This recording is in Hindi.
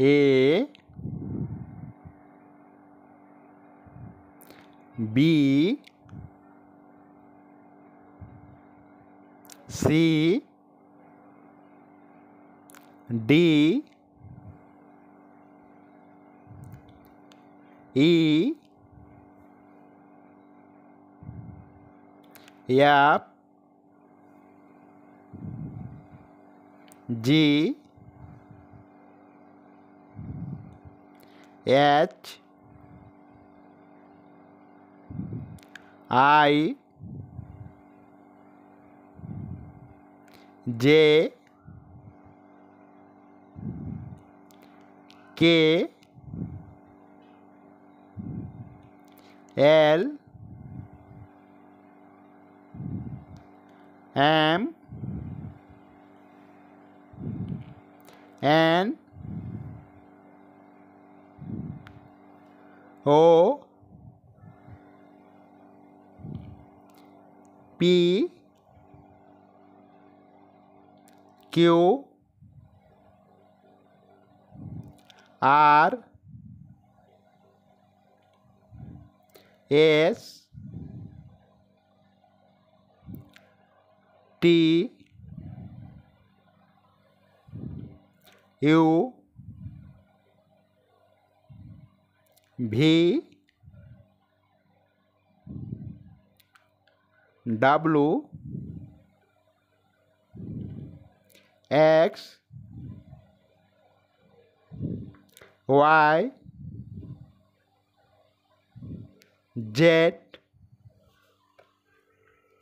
A B C D E F G H I J K L M N O P Q R S T U V W X Y Z